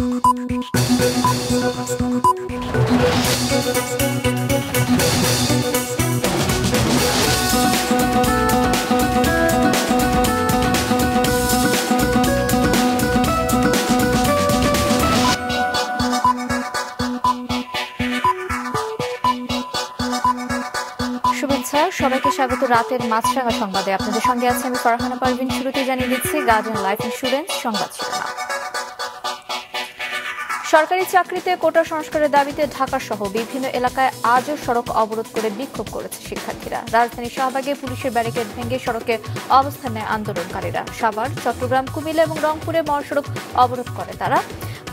শুভেচ্ছা সবাইকে স্বাগত রাতের মাছরাঙা সংবাদে আপনাদের সঙ্গে আছে আমি ফরহানা পারভিন শুরুতে জানিয়ে দিচ্ছি গার্ডেন লাইফ ইন্স্যুরেন্স সংবাদ শিরোনাম সরকারি চাকরিতে কোটা সংস্কারের দাবিতে ঢাকা সহ বিভিন্ন এলাকায় আজও সড়ক অবরোধ করে বিক্ষোভ করেছে শিক্ষার্থীরা রাজধানী শাহবাগে পুলিশের ব্যারিকেড ভেঙে সড়কে অবস্থান নেয় আন্দোলনকারীরা সাভার চট্টগ্রাম কুমিল্লা এবং রংপুরে মহাসড়ক অবরোধ করে তারা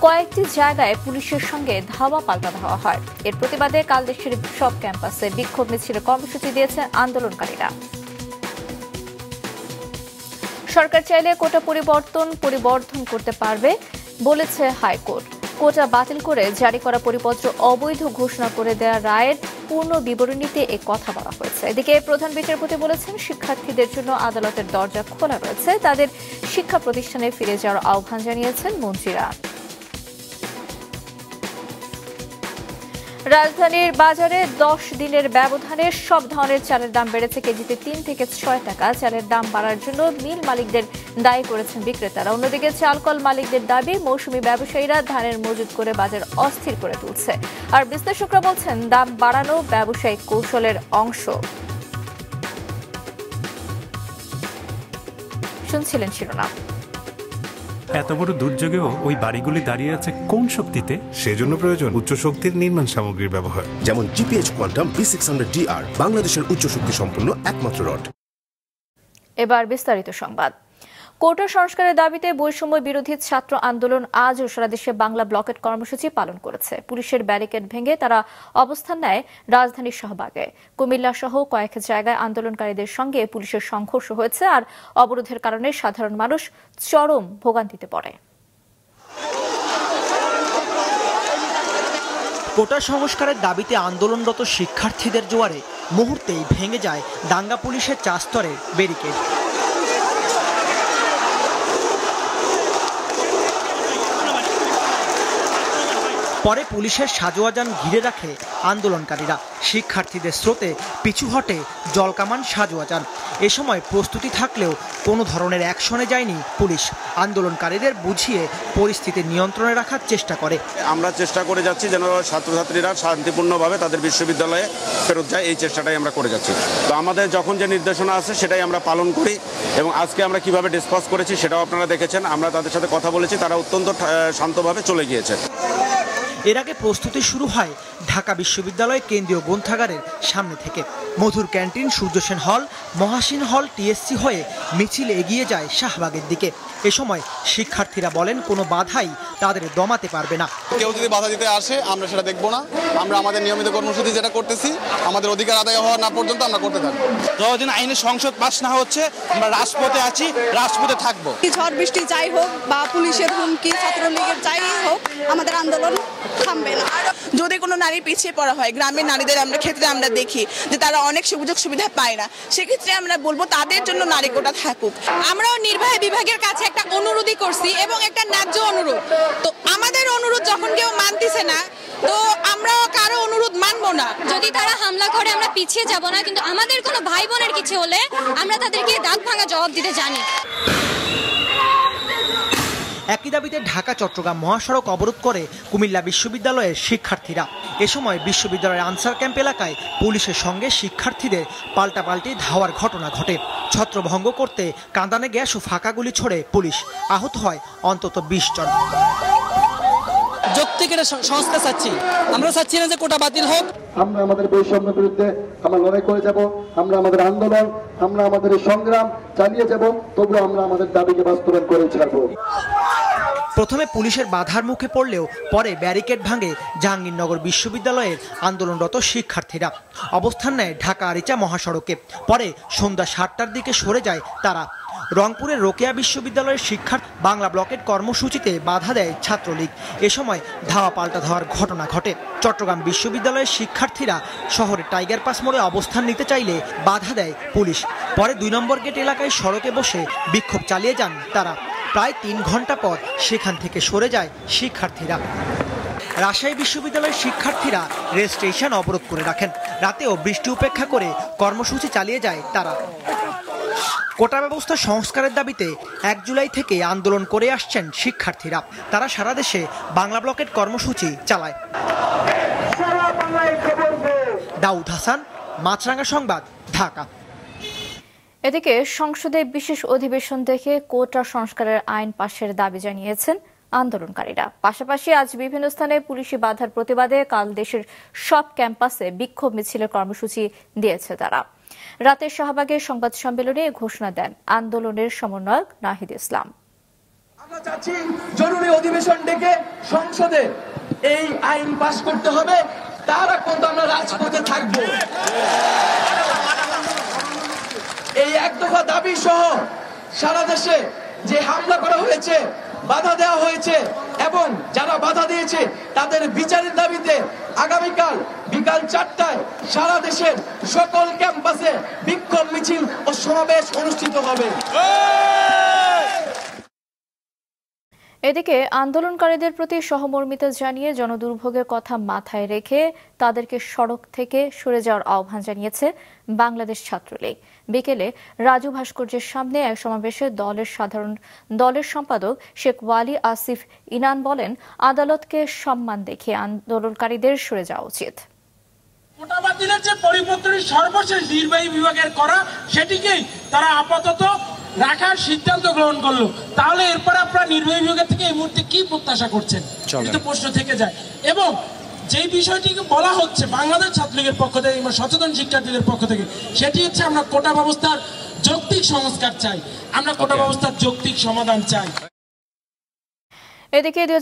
কয়েকটি জায়গায় পুলিশের সঙ্গে ধাওয়া পাল্টা ধাওয়া হয় এর প্রতিবাদে কাল দেশের সব ক্যাম্পাসে বিক্ষোভ মিছিলের কর্মসূচি দিয়েছে আন্দোলনকারীরা সরকার চাইলে কোটা পরিবর্তন পরিবর্ধন করতে পারবে বলেছে হাইকোর্ট কোটা বাতিল করে জারি করা পরিপত্র অবৈধ ঘোষণা করে দেয়া রায়ের পূর্ণ বিবরণীতে এ কথা বলা হয়েছে এদিকে প্রধান বিচারপতি বলেছেন শিক্ষার্থীদের জন্য আদালতের দরজা খোলা রয়েছে তাদের শিক্ষা প্রতিষ্ঠানে ফিরে যাওয়ার আহ্বান জানিয়েছেন মন্ত্রীরা রাজধানীর বাজারে দশ দিনের ব্যবধানে সব ধরনের চালের দাম বেড়েছে কেজিতে তিন থেকে ছয় টাকা চালের দাম বাড়ার জন্য মিল মালিকদের দায়ী করেছেন বিক্রেতারা অন্যদিকে চালকল মালিকদের দাবি মৌসুমি ব্যবসায়ীরা ধানের মজুত করে বাজার অস্থির করে তুলছে আর বিশ্লেষকরা বলছেন দাম বাড়ানো ব্যবসায়িক কৌশলের অংশ শুনছিলেন শিরোনাম এত বড় দুর্যোগেও ওই বাড়িগুলি দাঁড়িয়ে আছে কোন শক্তিতে সেজন্য প্রয়োজন উচ্চ শক্তির নির্মাণ সামগ্রীর ব্যবহার যেমন GPH quantum B six hundred DR বাংলাদেশের উচ্চ শক্তি সম্পন্ন একমাত্র রড এবার বিস্তারিত সংবাদ কোটা সংস্কারের দাবিতে বৈষম্য বিরোধী ছাত্র আন্দোলন আজও সারা দেশে বাংলা ব্লকেট কর্মসূচি পালন করেছে পুলিশের ব্যারিকেড ভেঙে তারা অবস্থান নেয় রাজধানীর শাহবাগে কুমিল্লা সহ কয়েক জায়গায় আন্দোলনকারীদের সঙ্গে পুলিশের সংঘর্ষ হয়েছে আর অবরোধের কারণে সাধারণ মানুষ চরম ভোগান্তিতে পড়ে কোটা সংস্কারের দাবিতে আন্দোলনরত শিক্ষার্থীদের জোয়ারে মুহূর্তেই ভেঙে যায় দাঙ্গা পুলিশের চাস্তরের ব্যারিকেড পরে পুলিশের সাজোয়াজান ঘিরে রাখে আন্দোলনকারীরা শিক্ষার্থীদের স্রোতে পিছু হটে জলকামান সাজোয়াজান এ সময় প্রস্তুতি থাকলেও কোনো ধরনের অ্যাকশনে যায়নি পুলিশ আন্দোলনকারীদের বুঝিয়ে পরিস্থিতি নিয়ন্ত্রণে রাখার চেষ্টা করে আমরা চেষ্টা করে যাচ্ছি যেন ছাত্রছাত্রীরা শান্তিপূর্ণভাবে তাদের বিশ্ববিদ্যালয়ে ফেরত যায় এই চেষ্টাটাই আমরা করে যাচ্ছি তো আমাদের যখন যে নির্দেশনা আছে সেটাই আমরা পালন করি এবং আজকে আমরা কিভাবে ডিসকাস করেছি সেটাও আপনারা দেখেছেন আমরা তাদের সাথে কথা বলেছি তারা অত্যন্ত শান্তভাবে চলে গিয়েছে এর আগে প্রস্তুতি শুরু হয় ঢাকা বিশ্ববিদ্যালয় কেন্দ্রীয় গ্রন্থাগারের সামনে থেকে মধুর ক্যান্টিন সূর্যসেন হল মহাসীন হল টিএসসি হয়ে মিছিল এগিয়ে যায় শাহবাগের দিকে এ সময় শিক্ষার্থীরা বলেন কোনো বাধাই তাদের দমাতে পারবে না কেউ যদি বাধা দিতে আসে আমরা সেটা দেখব না আমরা আমাদের নিয়মিত কর্মসূচি যেটা করতেছি আমাদের অধিকার আদায় হওয়া না পর্যন্ত আমরা করতে থাকবো যতদিন আইনের সংসদ পাস না হচ্ছে আমরা রাজপথে আছি রাজপথে থাকবো ঝড় বৃষ্টি যাই হোক বা পুলিশের হুমকি ছাত্রলীগের যাই হোক আমাদের আন্দোলন থামবে না যদি কোনো নারী পিছিয়ে পড়া হয় গ্রামের নারীদের আমরা ক্ষেত্রে আমরা দেখি যে তারা অনেক সুযোগ সুবিধা পায় না সেক্ষেত্রে আমরা বলবো তাদের জন্য নারী কোটা থাকুক আমরাও নির্বাহী বিভাগের কাছে একটা অনুরোধই করছি এবং একটা ন্যায্য অনুরোধ তো আমাদের অনুরোধ যখন কেউ মানতেছে না তো আমরাও কারো অনুরোধ মানবো না যদি তারা হামলা করে আমরা পিছিয়ে যাব না কিন্তু আমাদের কোনো ভাই বোনের কিছু হলে আমরা তাদেরকে দাঁত ভাঙা জবাব দিতে জানি একই দাবিতে ঢাকা চট্টগ্রাম মহাসড়ক অবরোধ করে কুমিল্লা বিশ্ববিদ্যালয়ের শিক্ষার্থীরা এ সময় বিশ্ববিদ্যালয়ের আনসার ক্যাম্প এলাকায় পুলিশের সঙ্গে শিক্ষার্থীদের পাল্টাপাল্টি ধাওয়ার ঘটনা ঘটে ছত্রভঙ্গ করতে কাঁদানে গ্যাস ও ফাঁকা গুলি ছোড়ে পুলিশ আহত হয় অন্তত বিশ জন যৌক্তিক সংস্থা চাচ্ছি আমরা চাচ্ছি না যে কোটা বাতিল হোক আমরা আমাদের বৈষম্য বিরুদ্ধে আমরা লড়াই করে যাব আমরা আমাদের আন্দোলন আমরা আমাদের সংগ্রাম চালিয়ে যাব তবুও আমরা আমাদের দাবিকে বাস্তবায়ন করে ছাড়বো প্রথমে পুলিশের বাধার মুখে পড়লেও পরে ব্যারিকেড ভাঙে জাহাঙ্গীরনগর বিশ্ববিদ্যালয়ের আন্দোলনরত শিক্ষার্থীরা অবস্থান নেয় ঢাকা আরিচা মহাসড়কে পরে সন্ধ্যা সাতটার দিকে সরে যায় তারা রংপুরের রোকেয়া বিশ্ববিদ্যালয়ের শিক্ষার বাংলা ব্লকের কর্মসূচিতে বাধা দেয় ছাত্রলীগ এ সময় ধাওয়া পাল্টা ধাওয়ার ঘটনা ঘটে চট্টগ্রাম বিশ্ববিদ্যালয়ের শিক্ষার্থীরা শহরে টাইগার পাস মোড়ে অবস্থান নিতে চাইলে বাধা দেয় পুলিশ পরে দুই নম্বর গেট এলাকায় সড়কে বসে বিক্ষোভ চালিয়ে যান তারা প্রায় তিন ঘন্টা পর সেখান থেকে সরে যায় শিক্ষার্থীরা রাজশাহী বিশ্ববিদ্যালয়ের শিক্ষার্থীরা রেজিস্ট্রেশন অবরোধ করে রাখেন রাতেও বৃষ্টি উপেক্ষা করে কর্মসূচি চালিয়ে যায় তারা কোটা ব্যবস্থা সংস্কারের দাবিতে এক জুলাই থেকে আন্দোলন করে আসছেন শিক্ষার্থীরা তারা সারা দেশে বাংলা ব্লকের কর্মসূচি চালায় দাউদ হাসান মাছরাঙ্গা সংবাদ ঢাকা এদিকে সংসদে বিশেষ অধিবেশন দেখে কোটা সংস্কারের আইন পাশের দাবি জানিয়েছেন আন্দোলনকারীরা পাশাপাশি আজ বিভিন্ন স্থানে পুলিশি বাধার প্রতিবাদে কাল দেশের সব ক্যাম্পাসে বিক্ষোভ মিছিলের কর্মসূচি দিয়েছে তারা রাতে শাহবাগে সংবাদ সম্মেলনে ঘোষণা দেন আন্দোলনের সমন্বয়ক নাহিদ ইসলাম আমরা চাচ্ছি জরুরি অধিবেশন ডেকে সংসদে এই আইন পাশ করতে হবে তার এখন আমরা রাজপথে থাকবো এই এক দফা দাবি সহ সারা দেশে যে হামলা করা হয়েছে বাধা দেওয়া হয়েছে এবং যারা বাধা দিয়েছে তাদের বিচারের দাবিতে আগামীকাল বিকাল চারটায় সারা দেশের সকল ক্যাম্পাসে বিক্ষোভ মিছিল ও সমাবেশ অনুষ্ঠিত হবে এদিকে আন্দোলনকারীদের প্রতি সহমর্মিতা জানিয়ে জনদুর্ভোগের কথা মাথায় রেখে তাদেরকে সড়ক থেকে সরে যাওয়ার আহ্বান জানিয়েছে বাংলাদেশ ছাত্রলীগ বিকেলে রাজু ভাস্কর্যের সামনে এক সমাবেশে দলের সাধারণ দলের সম্পাদক শেখ ওয়ালি আসিফ ইনান বলেন আদালতকে সম্মান দেখিয়ে আন্দোলনকারীদের সরে যাওয়া উচিত যে পরিবর্তনের সর্বশেষ নির্বাহী বিভাগের করা সেটিকেই তারা আপাতত রাখার সিদ্ধান্ত গ্রহণ করলো তাহলে এরপর আপনারা নির্বাহী বিভাগের থেকে এই মুহূর্তে কি প্রত্যাশা করছেন কিন্তু প্রশ্ন থেকে যায় এবং যে বিষয়টিকে বলা হচ্ছে বাংলাদেশ ছাত্রলীগের পক্ষ থেকে কিংবা সচেতন শিক্ষার্থীদের পক্ষ থেকে সেটি হচ্ছে আমরা কোটা ব্যবস্থার যৌক্তিক সংস্কার চাই আমরা কোটা ব্যবস্থার যৌক্তিক সমাধান চাই এদিকে দুই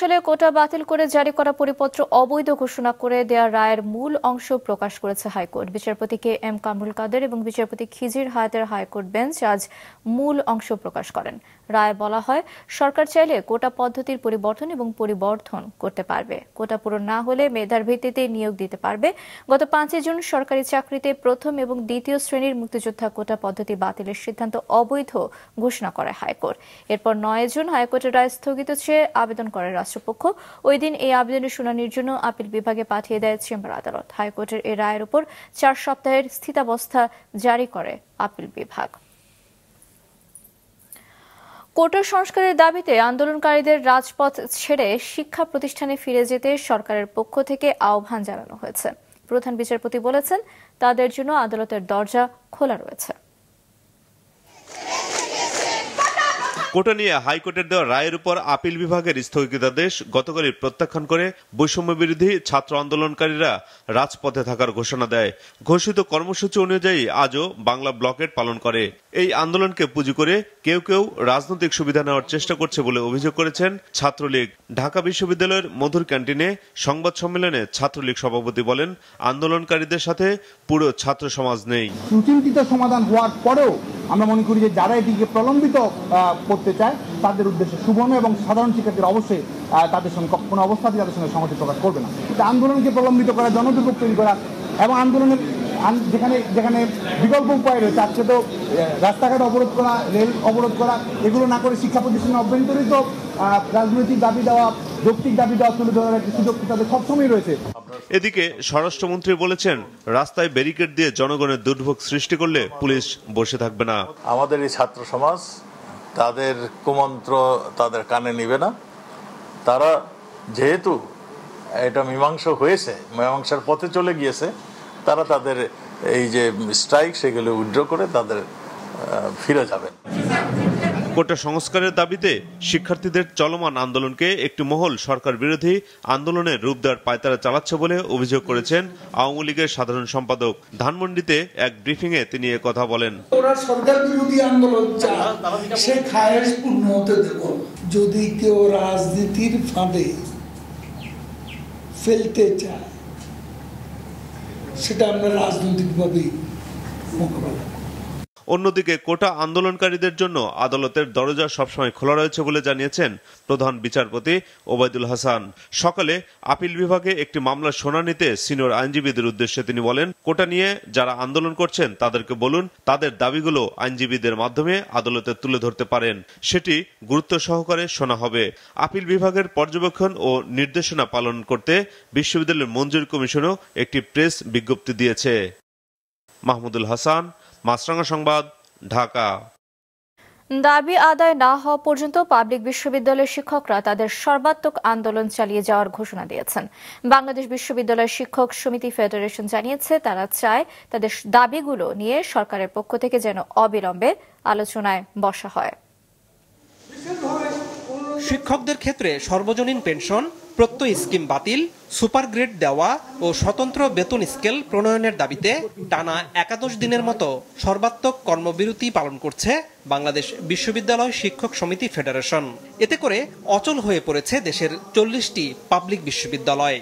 সালে কোটা বাতিল করে জারি করা পরিপত্র অবৈধ ঘোষণা করে দেয়া রায়ের মূল অংশ প্রকাশ করেছে হাইকোর্ট বিচারপতি কে এম কামরুল কাদের এবং বিচারপতি খিজির হায়াতের হাইকোর্ট বেঞ্চ আজ মূল অংশ প্রকাশ করেন রায় বলা হয় সরকার চাইলে কোটা পদ্ধতির পরিবর্তন এবং পরিবর্তন করতে পারবে কোটা পূরণ না হলে মেধার ভিত্তিতে নিয়োগ দিতে পারবে গত পাঁচই জুন সরকারি চাকরিতে প্রথম এবং দ্বিতীয় শ্রেণীর মুক্তিযোদ্ধা কোটা পদ্ধতি বাতিলের সিদ্ধান্ত অবৈধ ঘোষণা করে হাইকোর্ট এরপর নয় জুন হাইকোর্টের রায় স্থগিত করেছে আবেদন করে রাষ্ট্রপক্ষ ওই দিন এই আবেদনের শুনানির জন্য আপিল বিভাগে পাঠিয়ে দেয় চেম্বার আদালত হাইকোর্টের এই রায়ের উপর চার সপ্তাহের স্থিতাবস্থা জারি করে আপিল বিভাগ কোটার সংস্কারের দাবিতে আন্দোলনকারীদের রাজপথ ছেড়ে শিক্ষা প্রতিষ্ঠানে ফিরে যেতে সরকারের পক্ষ থেকে আহ্বান জানানো হয়েছে প্রধান বিচারপতি বলেছেন তাদের জন্য আদালতের দরজা খোলা রয়েছে কোটা নিয়ে হাইকোর্টের দেওয়া রায়ের উপর আপিল বিভাগের স্থগিতাদেশ গতকালই প্রত্যাখ্যান করে বৈষম্য বিরোধী ছাত্র আন্দোলনকারীরা রাজপথে থাকার ঘোষণা দেয় ঘোষিত কর্মসূচি অনুযায়ী আজও বাংলা ব্লকেট পালন করে এই আন্দোলনকে পুঁজি করে কেউ কেউ রাজনৈতিক সুবিধা নেওয়ার চেষ্টা করছে বলে অভিযোগ করেছেন ছাত্রলীগ ঢাকা বিশ্ববিদ্যালয়ের মধুর ক্যান্টিনে সংবাদ সম্মেলনে ছাত্রলীগ সভাপতি বলেন আন্দোলনকারীদের সাথে পুরো ছাত্র সমাজ নেই সুচিন্তিত সমাধান হওয়ার পরেও আমরা মনে করি যে যারা এটিকে প্রলম্বিত করতে চায় তাদের উদ্দেশ্যে সুবর্ণ এবং সাধারণ শিক্ষার্থীরা অবশ্যই তাদের সঙ্গে কোনো অবস্থাতে তাদের সঙ্গে সংহতি প্রকাশ করবে না আন্দোলনকে প্রলম্বিত করা জনদুর্ভোগ তৈরি করা এবং আন্দোলনের যেখানে যেখানে বিকল্প উপায় রয়েছে তার চেয়ে তো রাস্তাঘাট অবরোধ করা রেল অবরোধ করা এগুলো না করে শিক্ষা প্রতিষ্ঠানের অভ্যন্তরীণ রাজনৈতিক দাবি দেওয়া যৌক্তিক দাবি দেওয়া তুলে ধরার একটি সুযোগ তাদের সবসময় রয়েছে এদিকে স্বরাষ্ট্রমন্ত্রী বলেছেন রাস্তায় ব্যারিকেড দিয়ে জনগণের দুর্ভোগ সৃষ্টি করলে পুলিশ বসে থাকবে না আমাদের এই ছাত্র সমাজ তাদের কুমন্ত্র তাদের কানে নিবে না তারা যেহেতু এটা মীমাংসা হয়েছে মীমাংসার পথে চলে গিয়েছে তারা তাদের এই যে স্ট্রাইক সেগুলো উইড্র করে তাদের ফিরে যাবেন কোটা সংস্কারের দাবিতে শিক্ষার্থীদের চলমান আন্দোলনকে একটি মহল সরকার বিরোধী আন্দোলনের রূপ দেওয়ার পায়তারা চালাচ্ছে বলে অভিযোগ করেছেন আওয়ামী লীগের সাধারণ সম্পাদক ধানমন্ডিতে এক ব্রিফিং এ তিনি কথা বলেন ওরা সরকার বিরোধী আন্দোলন সে খায়েশ পূর্ণ হতে দেব যদি কেউ রাজনীতির ফাঁদে ফেলতে চায় সেটা আমরা রাজনৈতিকভাবেই মোকাবেলা অন্যদিকে কোটা আন্দোলনকারীদের জন্য আদালতের দরজা সবসময় খোলা রয়েছে বলে জানিয়েছেন প্রধান বিচারপতি ওবায়দুল হাসান সকালে আপিল বিভাগে একটি মামলার শুনানিতে সিনিয়র আইনজীবীদের উদ্দেশ্যে তিনি বলেন কোটা নিয়ে যারা আন্দোলন করছেন তাদেরকে বলুন তাদের দাবিগুলো আইনজীবীদের মাধ্যমে আদালতে তুলে ধরতে পারেন সেটি গুরুত্ব সহকারে শোনা হবে আপিল বিভাগের পর্যবেক্ষণ ও নির্দেশনা পালন করতে বিশ্ববিদ্যালয়ের মঞ্জুর কমিশনও একটি প্রেস বিজ্ঞপ্তি দিয়েছে মাহমুদুল হাসান মাছরাঙ্গা সংবাদ ঢাকা দাবি আদায় না হওয়া পর্যন্ত পাবলিক বিশ্ববিদ্যালয়ের শিক্ষকরা তাদের সর্বাত্মক আন্দোলন চালিয়ে যাওয়ার ঘোষণা দিয়েছেন বাংলাদেশ বিশ্ববিদ্যালয় শিক্ষক সমিতি ফেডারেশন জানিয়েছে তারা চায় তাদের দাবিগুলো নিয়ে সরকারের পক্ষ থেকে যেন অবিলম্বে আলোচনায় বসা হয় শিক্ষকদের ক্ষেত্রে সর্বজনীন পেনশন প্রত্যয় স্কিম বাতিল সুপার গ্রেড দেওয়া ও স্বতন্ত্র বেতন স্কেল প্রণয়নের দাবিতে টানা একাদশ দিনের মতো সর্বাত্মক কর্মবিরতি পালন করছে বাংলাদেশ বিশ্ববিদ্যালয় শিক্ষক সমিতি ফেডারেশন এতে করে অচল হয়ে পড়েছে দেশের চল্লিশটি পাবলিক বিশ্ববিদ্যালয়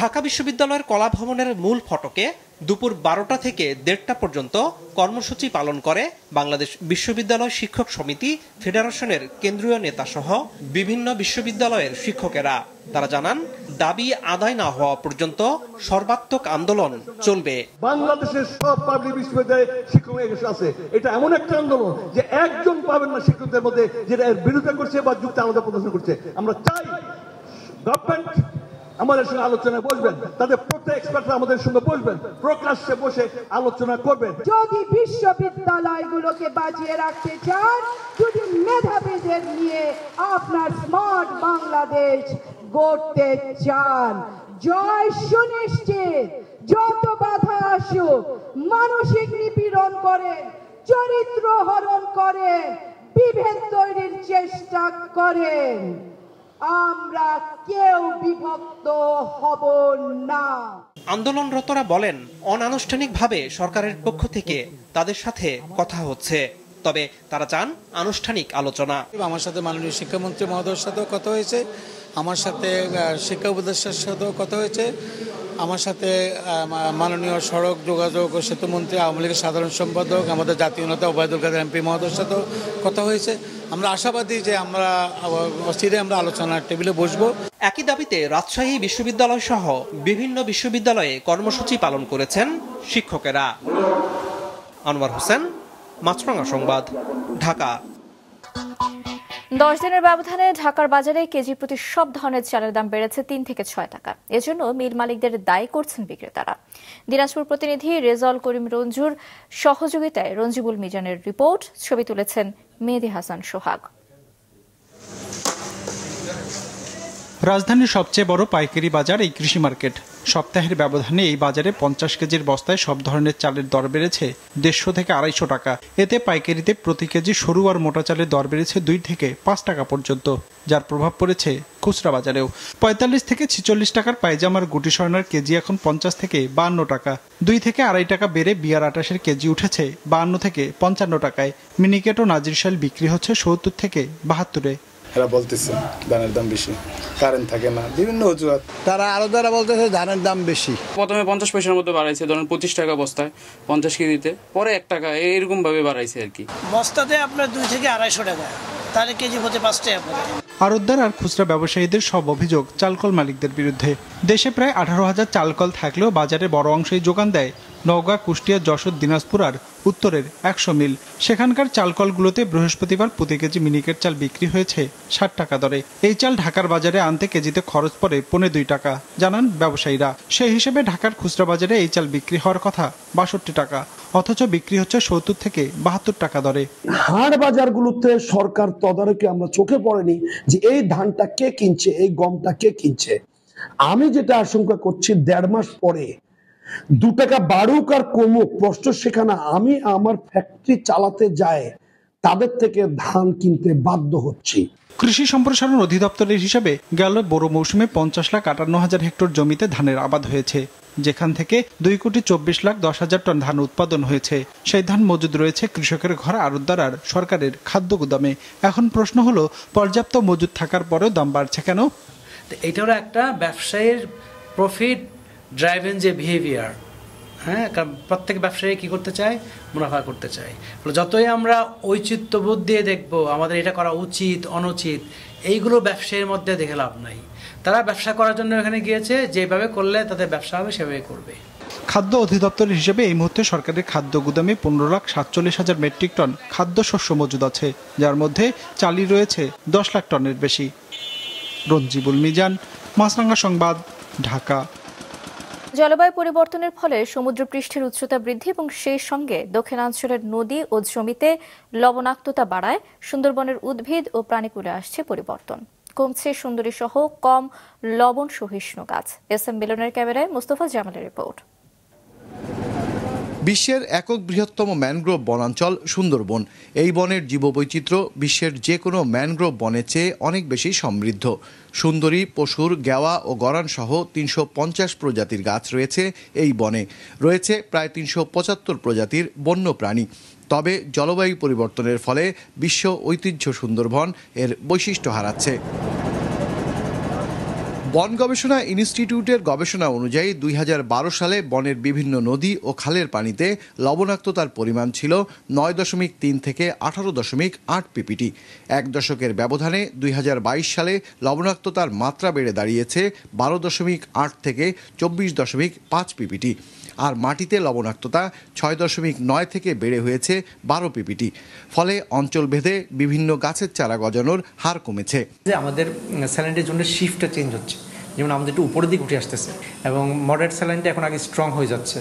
ঢাকা বিশ্ববিদ্যালয়ের কলা ভবনের মূল ফটকে দুপুর বারোটা থেকে দেড়টা পর্যন্ত কর্মসূচি পালন করে বাংলাদেশ বিশ্ববিদ্যালয় শিক্ষক সমিতি ফেডারেশনের কেন্দ্রীয় নেতা সহ বিভিন্ন বিশ্ববিদ্যালয়ের শিক্ষকেরা তারা জানান দাবি আদায় না হওয়া পর্যন্ত সর্বাত্মক আন্দোলন চলবে বাংলাদেশের সব পাবলিক বিশ্ববিদ্যালয়ে শিক্ষক আছে এটা এমন একটা আন্দোলন যে একজন পাবেন না শিক্ষকদের মধ্যে যেটা এর বিরোধিতা করছে বা যুক্তি আমাদের প্রদর্শন করছে আমরা চাই গভর্নমেন্ট আমাদের সঙ্গে আলোচনায় বসবেন তাদের প্রত্যেক এক্সপার্টরা আমাদের সঙ্গে বসবেন প্রকাশ্যে বসে আলোচনা করবেন যদি বিশ্ববিদ্যালয়গুলোকে বাজিয়ে রাখতে চান যদি মেধাবীদের নিয়ে আপনার স্মার্ট বাংলাদেশ গড়তে চান জয় সুনিশ্চিত যত বাধা আসুক মানসিক নিপীড়ন করে চরিত্র হরণ করে বিভেদ তৈরির চেষ্টা করেন আমরা কেউ বিভক্ত হব না আন্দোলনরতরা বলেন অনানুষ্ঠানিকভাবে সরকারের পক্ষ থেকে তাদের সাথে কথা হচ্ছে তবে তারা চান আনুষ্ঠানিক আলোচনা আমার সাথে মাননীয় শিক্ষামন্ত্রী মহোদয়ের সাথেও কথা হয়েছে আমার সাথে শিক্ষা উপদেষ্টার সাথেও কথা হয়েছে আমার সাথে মাননীয় সড়ক যোগাযোগ ও সেতুমন্ত্রী আওয়ামী লীগের সাধারণ সম্পাদক আমাদের জাতীয় নেতা ওবায়দুল কাদের এমপি মহোদয়ের সাথেও কথা হয়েছে আমরা আশাবাদী যে আমরা অস্থিরে আমরা আলোচনার টেবিলে বসবো একই দাবিতে রাজশাহী বিশ্ববিদ্যালয় সহ বিভিন্ন বিশ্ববিদ্যালয়ে কর্মসূচি পালন করেছেন শিক্ষকেরা আনোয়ার হোসেন মাছরাঙা সংবাদ ঢাকা দশ দিনের ব্যবধানে ঢাকার বাজারে কেজি প্রতি সব ধরনের চালের দাম বেড়েছে তিন থেকে ছয় টাকা এজন্য মিল মালিকদের দায়ী করছেন বিক্রেতারা দিনাজপুর প্রতিনিধি রেজল করিম রঞ্জুর সহযোগিতায় রঞ্জিবুল মিজানের রিপোর্ট ছবি তুলেছেন মেহেদি হাসান সোহাগ রাজধানীর সবচেয়ে বড় পাইকারি বাজার এই কৃষি মার্কেট সপ্তাহের ব্যবধানে এই বাজারে পঞ্চাশ কেজির বস্তায় সব ধরনের চালের দর বেড়েছে দেড়শো থেকে আড়াইশো টাকা এতে পাইকারিতে প্রতি কেজি সরু আর মোটা চালের দর বেড়েছে দুই থেকে পাঁচ টাকা পর্যন্ত যার প্রভাব পড়েছে খুচরা বাজারেও পঁয়তাল্লিশ থেকে ছিচল্লিশ টাকার পায়জামার গুটি স্বর্ণার কেজি এখন পঞ্চাশ থেকে বাহান্ন টাকা দুই থেকে আড়াই টাকা বেড়ে বিয়ার আটাশের কেজি উঠেছে বাহান্ন থেকে পঞ্চান্ন টাকায় মিনিকেট ও নাজির নাজিরশাল বিক্রি হচ্ছে সত্তর থেকে বাহাত্তরে এরা বলতেছে ধানের দাম বেশি কারেন্ট থাকে না বিভিন্ন অজুহাত তারা আরো তারা বলতেছে ধানের দাম বেশি প্রথমে পঞ্চাশ পয়সার মতো বাড়াইছে ধরেন পঁচিশ টাকা বস্তায় পঞ্চাশ কেজিতে পরে এক টাকা এইরকম ভাবে বাড়াইছে আর কি বস্তাতে আপনার দুই থেকে আড়াইশো টাকা তাহলে কেজি হতে পাঁচ টাকা আরতদার আর খুচরা ব্যবসায়ীদের সব অভিযোগ চালকল মালিকদের বিরুদ্ধে দেশে প্রায় আঠারো হাজার চালকল থাকলেও বাজারে বড় অংশে যোগান দেয় নওগাঁ কুষ্টিয়া যশোর দিনাজপুর আর উত্তরের একশো মিল সেখানকার চালকলগুলোতে বৃহস্পতিবার প্রতি কেজি মিনিকেট চাল বিক্রি হয়েছে ষাট টাকা দরে এই চাল ঢাকার বাজারে আনতে কেজিতে খরচ পড়ে পৌনে দুই টাকা জানান ব্যবসায়ীরা সেই হিসেবে ঢাকার খুচরা বাজারে এই চাল বিক্রি হওয়ার কথা বাষট্টি টাকা অথচ বিক্রি হচ্ছে সত্তর থেকে বাহাত্তর টাকা দরে হাট বাজারগুলোতে সরকার তদারকি আমরা চোখে পড়েনি যে এই ধানটা কে কিনছে এই গমটা কে কিনছে আমি যেটা আশঙ্কা করছি দেড় মাস পরে দু টাকা বাড়ুক আর কমুক প্রশ্ন সেখানে আমি আমার ফ্যাক্টরি চালাতে যায় তাদের থেকে ধান কিনতে বাধ্য হচ্ছি কৃষি সম্প্রসারণ অধিদপ্তরের হিসাবে গেল বড় মৌসুমে পঞ্চাশ লাখ আটান্ন হাজার হেক্টর জমিতে ধানের আবাদ হয়েছে যেখান থেকে দুই কোটি চব্বিশ লাখ দশ হাজার টন ধান উৎপাদন হয়েছে সেই ধান মজুদ রয়েছে কৃষকের ঘর দ্বারার সরকারের খাদ্য গুদামে এখন প্রশ্ন হলো পর্যাপ্ত মজুদ থাকার পরেও দাম বাড়ছে কেন এটা একটা ব্যবসায়ের প্রফিট ড্রাইভেন যে বিহেভিয়ার হ্যাঁ কারণ প্রত্যেক ব্যবসায়ী কী করতে চায় মুনাফা করতে চায় যতই আমরা ঐচিত্যবোধ দিয়ে দেখব আমাদের এটা করা উচিত অনুচিত এইগুলো ব্যবসায়ীর মধ্যে দেখে লাভ নাই তারা ব্যবসা করার জন্য এখানে গিয়েছে যেভাবে করলে তাদের ব্যবসা হবে সেভাবে করবে খাদ্য অধিদপ্তরের হিসেবে এই মুহূর্তে সরকারের খাদ্য গুদামে পনেরো লাখ সাতচল্লিশ হাজার মেট্রিক টন খাদ্যশস্য মজুদ আছে যার মধ্যে চালি রয়েছে দশ লাখ টনের বেশি রঞ্জিবুল মিজান মাছরাঙ্গা সংবাদ ঢাকা জলবায়ু পরিবর্তনের ফলে সমুদ্রপৃষ্ঠের উচ্চতা বৃদ্ধি এবং সেই সঙ্গে দক্ষিণাঞ্চলের নদী ও জমিতে লবণাক্ততা বাড়ায় সুন্দরবনের উদ্ভিদ ও প্রাণীকুলে আসছে পরিবর্তন কমছে সুন্দরী সহ কম লবণ সহিষ্ণু গাছ এস এম মিলনের ক্যামেরায় মুস্তফা জামালের রিপোর্ট বিশ্বের একক বৃহত্তম ম্যানগ্রোভ বনাঞ্চল সুন্দরবন এই বনের জীববৈচিত্র্য বিশ্বের যে কোনো ম্যানগ্রোভ বনের চেয়ে অনেক বেশি সমৃদ্ধ সুন্দরী পশুর গেওয়া ও গরান সহ তিনশো প্রজাতির গাছ রয়েছে এই বনে রয়েছে প্রায় তিনশো প্রজাতির বন্য প্রাণী তবে জলবায়ু পরিবর্তনের ফলে বিশ্ব ঐতিহ্য সুন্দরবন এর বৈশিষ্ট্য হারাচ্ছে বন গবেষণা ইনস্টিটিউটের গবেষণা অনুযায়ী দুই সালে বনের বিভিন্ন নদী ও খালের পানিতে লবণাক্ততার পরিমাণ ছিল নয় দশমিক তিন থেকে আঠারো দশমিক আট পিপিটি এক দশকের ব্যবধানে দুই সালে লবণাক্ততার মাত্রা বেড়ে দাঁড়িয়েছে বারো দশমিক আট থেকে চব্বিশ দশমিক পাঁচ পিপিটি আর মাটিতে লবণাক্ততা ছয় দশমিক নয় থেকে বেড়ে হয়েছে বারো পিপিটি ফলে অঞ্চলভেদে বিভিন্ন গাছের চারা গজানোর হার কমেছে আমাদের স্যালেন্ডের জন্য শিফটটা চেঞ্জ হচ্ছে যেমন আমাদের একটু উপরের দিকে উঠে আসতেছে এবং মডারেট স্যালাইনটা এখন আগে স্ট্রং হয়ে যাচ্ছে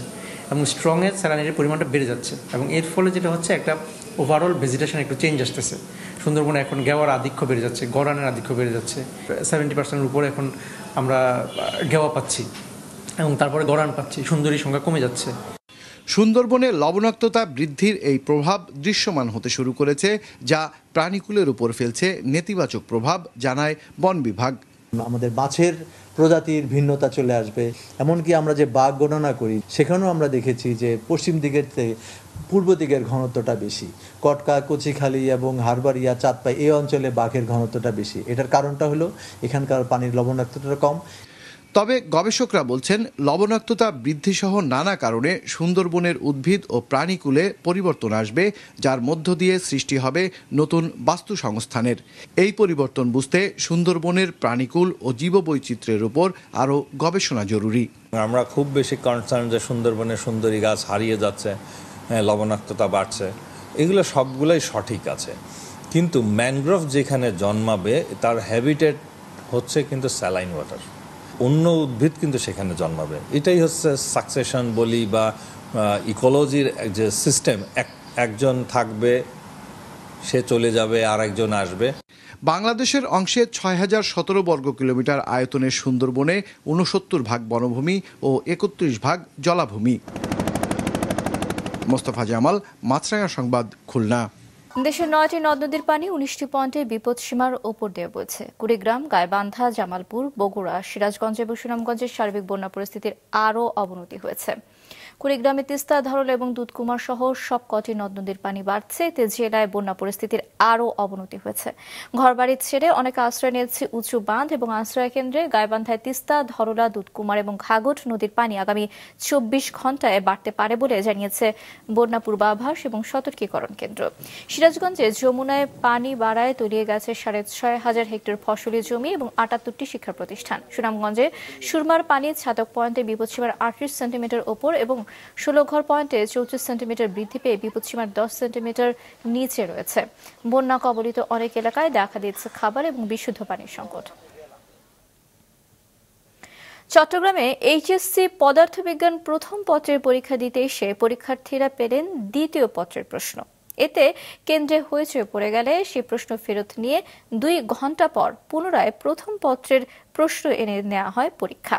এবং স্ট্রংয়ের স্যালাইনের পরিমাণটা বেড়ে যাচ্ছে এবং এর ফলে যেটা হচ্ছে একটা ওভারঅল ভেজিটেশন একটু চেঞ্জ আসতেছে সুন্দরবনে এখন গেওয়ার আধিক্য বেড়ে যাচ্ছে গরানের আধিক্য বেড়ে যাচ্ছে সেভেন্টি পার্সেন্টের উপরে এখন আমরা গেওয়া পাচ্ছি এবং তারপরে গড়ান পাচ্ছি সুন্দরী সংখ্যা কমে যাচ্ছে সুন্দরবনে লবণাক্ততা বৃদ্ধির এই প্রভাব দৃশ্যমান হতে শুরু করেছে যা প্রাণীকুলের উপর ফেলছে নেতিবাচক প্রভাব জানায় বন বিভাগ আমাদের বাছের প্রজাতির ভিন্নতা চলে আসবে এমনকি আমরা যে বাঘ গণনা করি সেখানেও আমরা দেখেছি যে পশ্চিম দিকের থেকে পূর্ব দিকের ঘনত্বটা বেশি কটকা কচিখালি এবং হারবাড়িয়া চাঁদপাই এই অঞ্চলে বাঘের ঘনত্বটা বেশি এটার কারণটা হলো এখানকার পানির লবণাক্ততা কম তবে গবেষকরা বলছেন লবণাক্ততা বৃদ্ধিসহ নানা কারণে সুন্দরবনের উদ্ভিদ ও প্রাণীকুলে পরিবর্তন আসবে যার মধ্য দিয়ে সৃষ্টি হবে নতুন বাস্তু সংস্থানের এই পরিবর্তন বুঝতে সুন্দরবনের প্রাণীকুল ও জীববৈচিত্র্যের উপর আরও গবেষণা জরুরি আমরা খুব বেশি কনসার্ন যে সুন্দরবনের সুন্দরী গাছ হারিয়ে যাচ্ছে লবণাক্ততা বাড়ছে এগুলো সবগুলোই সঠিক আছে কিন্তু ম্যানগ্রোভ যেখানে জন্মাবে তার হ্যাবিটেট হচ্ছে কিন্তু স্যালাইন ওয়াটার অন্য উদ্ভিদ কিন্তু সেখানে জন্মাবে এটাই হচ্ছে সাকসেশন বলি বা ইকোলজির যে সিস্টেম এক একজন থাকবে সে চলে যাবে আর একজন আসবে বাংলাদেশের অংশে ছয় হাজার সতেরো বর্গ কিলোমিটার আয়তনের সুন্দরবনে উনসত্তর ভাগ বনভূমি ও একত্রিশ ভাগ জলাভূমি মোস্তফা জামাল মাছরাঙা সংবাদ খুলনা দেশের নয়টি নদ নদীর পানি উনিশটি পয়েন্টের বিপদ সীমার ওপর দিয়ে বইছে কুড়িগ্রাম গায়বান্ধা জামালপুর বগুড়া সিরাজগঞ্জ এবং সুনামগঞ্জের সার্বিক বন্যা পরিস্থিতির আরও অবনতি হয়েছে কুড়িগ্রামে তিস্তা ধরল এবং দুধকুমার সহ সব কটি নদ নদীর পানি বাড়ছে এতে জেলায় বন্যা পরিস্থিতির আরও অবনতি হয়েছে ঘরবাড়ি ছেড়ে অনেকে আশ্রয় নিয়েছে উঁচু বাঁধ এবং আশ্রয় কেন্দ্রে গাইবান্ধায় তিস্তা ধরলা দুধকুমার এবং ঘাগট নদীর পানি আগামী চব্বিশ ঘন্টায় বাড়তে পারে বলে জানিয়েছে বন্যা পূর্বাভাস এবং সতর্কীকরণ কেন্দ্র সিরাজগঞ্জে যমুনায় পানি বাড়ায় তলিয়ে গেছে সাড়ে ছয় হাজার হেক্টর ফসলি জমি এবং আটাত্তরটি শিক্ষা প্রতিষ্ঠান সুনামগঞ্জে সুরমার পানি ছাতক পয়েন্টে বিপদ সীমার আটত্রিশ সেন্টিমিটার ওপর এবং ষোলো ঘর পয়েন্টে চৌত্রিশ সেন্টিমিটার বৃদ্ধি পেয়ে বিপদসীমার দশ সেন্টিমিটার নিচে রয়েছে বন্যা কবলিত অনেক এলাকায় দেখা দিচ্ছে খাবার এবং বিশুদ্ধ পানির সংকট চট্টগ্রামে এইচএসসি পদার্থবিজ্ঞান প্রথম পত্রের পরীক্ষা দিতে এসে পরীক্ষার্থীরা পেলেন দ্বিতীয় পত্রের প্রশ্ন এতে কেন্দ্রে হয়েছে পড়ে গেলে সে প্রশ্ন ফেরত নিয়ে দুই ঘন্টা পর পুনরায় প্রথম পত্রের প্রশ্ন এনে নেওয়া হয় পরীক্ষা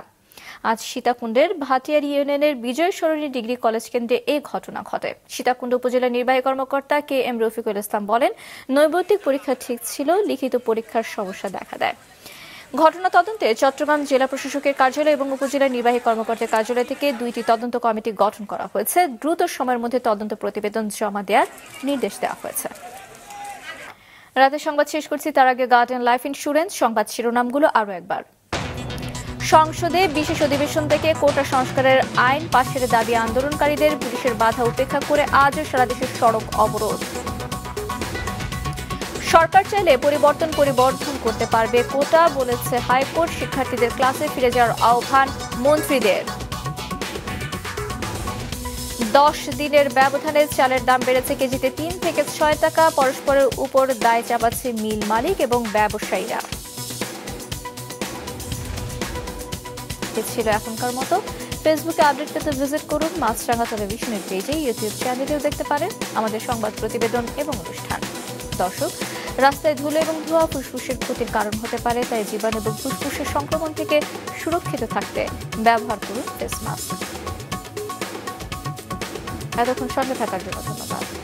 আজ সীতাকুণ্ডের ভাটিয়ার ইউনিয়নের বিজয় সরণী ডিগ্রি কলেজ কেন্দ্রে এই ঘটনা ঘটে সীতাকুণ্ড উপজেলা নির্বাহী কর্মকর্তা কে এম রফিকুল ইসলাম বলেন নৈবর্তিক পরীক্ষা ঠিক ছিল লিখিত পরীক্ষার সমস্যা দেখা দেয় ঘটনা তদন্তে চট্টগ্রাম জেলা প্রশাসকের কার্যালয় এবং উপজেলা নির্বাহী কর্মকর্তার কার্যালয় থেকে দুইটি তদন্ত কমিটি গঠন করা হয়েছে দ্রুত সময়ের মধ্যে তদন্ত প্রতিবেদন জমা দেওয়ার নির্দেশ দেওয়া হয়েছে রাতে সংবাদ শেষ করছি তার আগে গার্ডেন লাইফ ইন্স্যুরেন্স সংবাদ শিরোনামগুলো আরও একবার সংসদে বিশেষ অধিবেশন থেকে কোটা সংস্কারের আইন পাশের দাবি আন্দোলনকারীদের পুলিশের বাধা উপেক্ষা করে আজ সারা দেশের সড়ক অবরোধ সরকার চাইলে পরিবর্তন পরিবর্তন করতে পারবে কোটা বলেছে হাইকোর্ট শিক্ষার্থীদের ক্লাসে ফিরে যাওয়ার আহ্বান মন্ত্রীদের দশ দিনের ব্যবধানে চালের দাম বেড়েছে কেজিতে তিন থেকে ছয় টাকা পরস্পরের উপর দায় চাপাচ্ছে মিল মালিক এবং ব্যবসায়ীরা আজকে ছিল এখনকার মতো ফেসবুকে আপডেট পেতে ভিজিট করুন মাছরাঙা টেলিভিশনের পেজে ইউটিউব চ্যানেলেও দেখতে পারেন আমাদের সংবাদ প্রতিবেদন এবং অনুষ্ঠান দর্শক রাস্তায় ধুলো এবং ধোয়া ফুসফুসের ক্ষতির কারণ হতে পারে তাই জীবাণু এবং ফুসফুসের সংক্রমণ থেকে সুরক্ষিত থাকতে ব্যবহার করুন ফেস মাস্ক এতক্ষণ সঙ্গে থাকার জন্য ধন্যবাদ